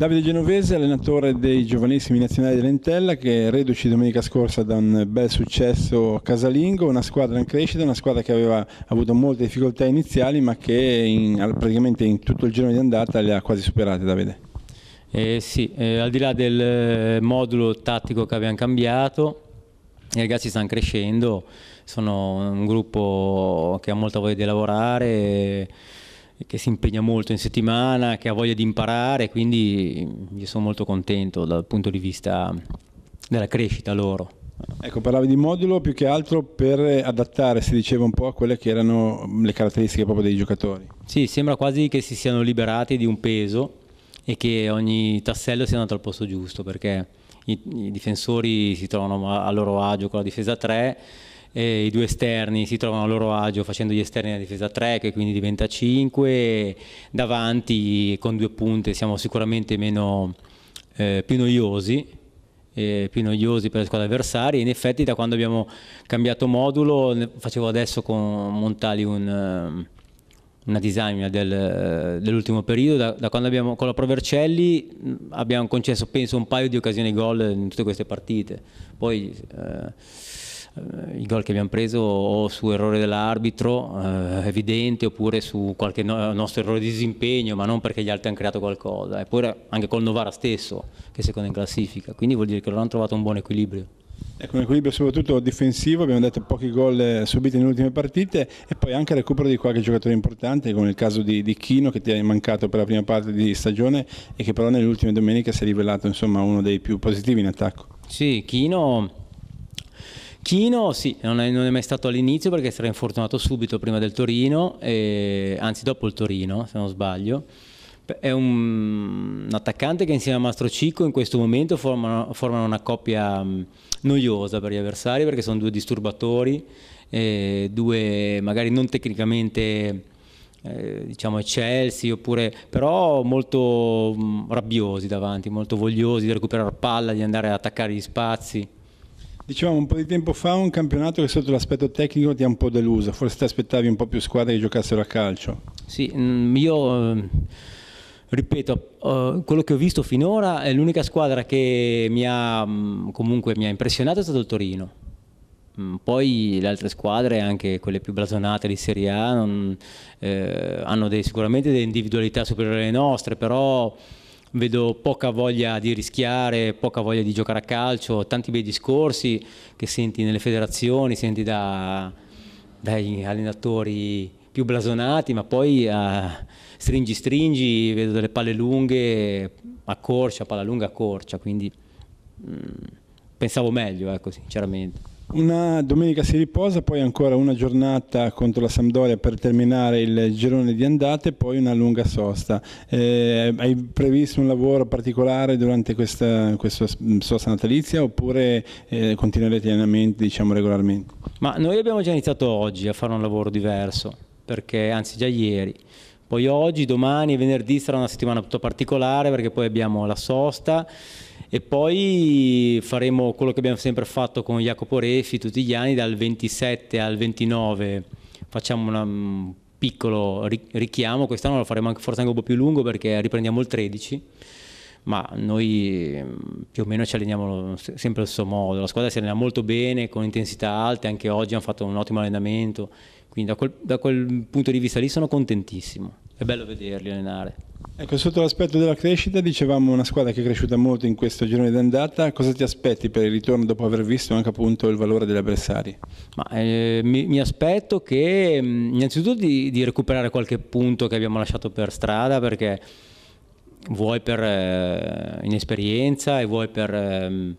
Davide Genovese, allenatore dei giovanissimi nazionali dell'Entella, che reduci domenica scorsa da un bel successo casalingo, una squadra in crescita, una squadra che aveva avuto molte difficoltà iniziali ma che in, praticamente in tutto il giorno di andata le ha quasi superate, Davide. Eh sì, eh, al di là del eh, modulo tattico che abbiamo cambiato, i ragazzi stanno crescendo, sono un gruppo che ha molta voglia di lavorare. E che si impegna molto in settimana, che ha voglia di imparare, quindi io sono molto contento dal punto di vista della crescita loro. Ecco, parlavi di modulo più che altro per adattare, si diceva un po', a quelle che erano le caratteristiche proprio dei giocatori. Sì, sembra quasi che si siano liberati di un peso e che ogni tassello sia andato al posto giusto, perché i, i difensori si trovano a loro agio con la difesa 3, eh, i due esterni si trovano a loro agio facendo gli esterni nella difesa 3 che quindi diventa 5, davanti con due punte siamo sicuramente meno, eh, più noiosi più noiosi per le squadre avversarie. In effetti, da quando abbiamo cambiato modulo, facevo adesso con Montali un, ehm, una disamina del, eh, dell'ultimo periodo. Da, da, quando abbiamo con la Pro Vercelli abbiamo concesso, penso, un paio di occasioni gol in tutte queste partite. Poi. Eh, eh, i gol che abbiamo preso o su errore dell'arbitro eh, evidente oppure su qualche no nostro errore di disimpegno ma non perché gli altri hanno creato qualcosa eppure anche col Novara stesso che è secondo in classifica quindi vuol dire che loro hanno trovato un buon equilibrio Ecco, un equilibrio soprattutto difensivo, abbiamo detto pochi gol eh, subiti nelle ultime partite e poi anche recupero di qualche giocatore importante come il caso di, di Chino che ti è mancato per la prima parte di stagione e che però nelle ultime domeniche si è rivelato insomma, uno dei più positivi in attacco. Sì, Chino Chino sì, non è, non è mai stato all'inizio perché si infortunato subito prima del Torino, e, anzi dopo il Torino se non sbaglio. È un, un attaccante che insieme a Mastro Cicco in questo momento formano, formano una coppia mm, noiosa per gli avversari perché sono due disturbatori, due magari non tecnicamente eh, diciamo eccelsi oppure però molto mm, rabbiosi davanti molto vogliosi di recuperare palla di andare ad attaccare gli spazi Dicevamo un po' di tempo fa un campionato che sotto l'aspetto tecnico ti ha un po' deluso, forse ti aspettavi un po' più squadre che giocassero a calcio. Sì, mm, io mm, ripeto, quello che ho visto finora è l'unica squadra che mi ha mm, comunque mi ha impressionato è stato il Torino. Poi le altre squadre, anche quelle più blasonate di Serie A, non, eh, hanno dei, sicuramente delle individualità superiori alle nostre, però vedo poca voglia di rischiare, poca voglia di giocare a calcio, tanti bei discorsi che senti nelle federazioni, senti da, dagli allenatori più blasonati, ma poi a eh, stringi stringi, vedo delle palle lunghe a corcia, palla lunga a corcia, quindi mh, mm, pensavo meglio, ecco, sinceramente. Una domenica si riposa, poi ancora una giornata contro la Sampdoria per terminare il girone di andate e poi una lunga sosta. Eh, hai previsto un lavoro particolare durante questa, questa sosta natalizia oppure eh, continuerete gli allenamenti diciamo, regolarmente? Ma noi abbiamo già iniziato oggi a fare un lavoro diverso, perché, anzi già ieri. Poi oggi, domani e venerdì sarà una settimana tutto particolare perché poi abbiamo la sosta e poi faremo quello che abbiamo sempre fatto con Jacopo Refi tutti gli anni, dal 27 al 29 facciamo una, un mm, piccolo richiamo, quest'anno lo faremo anche, forse anche un po' più lungo perché riprendiamo il 13 ma noi mm, più o meno ci alleniamo sempre allo stesso modo, la squadra si allena molto bene, con intensità alte, anche oggi hanno fatto un ottimo allenamento, quindi da quel, da quel punto di vista lì sono contentissimo, è bello vederli allenare. Ecco, sotto l'aspetto della crescita dicevamo una squadra che è cresciuta molto in questo girone d'andata, cosa ti aspetti per il ritorno dopo aver visto anche appunto il valore degli avversari? Ma, eh, mi, mi, aspetto che mm, innanzitutto di, di, recuperare qualche punto che abbiamo lasciato per strada perché vuoi per eh, inesperienza e vuoi per... Eh,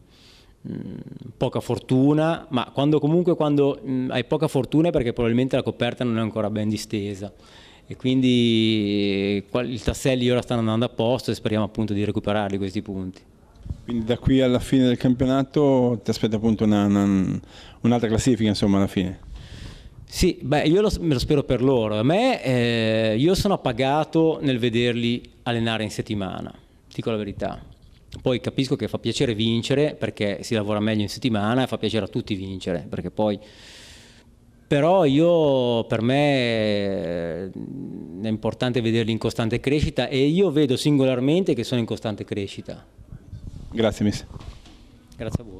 poca fortuna, ma quando comunque quando mm, hai poca fortuna è perché probabilmente la coperta non è ancora ben distesa e quindi i tasselli ora stanno andando a posto e speriamo appunto di recuperarli questi punti. Quindi da qui alla fine del campionato ti aspetta appunto un'altra un classifica insomma alla fine? Sì, beh, io lo, me lo spero per loro. A me, eh, io sono appagato nel vederli allenare in settimana, dico la verità. Poi capisco che fa piacere vincere perché si lavora meglio in settimana e fa piacere a tutti vincere, perché poi però io, per me eh, è importante vederli in costante crescita e io vedo singolarmente che sono in costante crescita. Grazie Miss. Grazie a voi.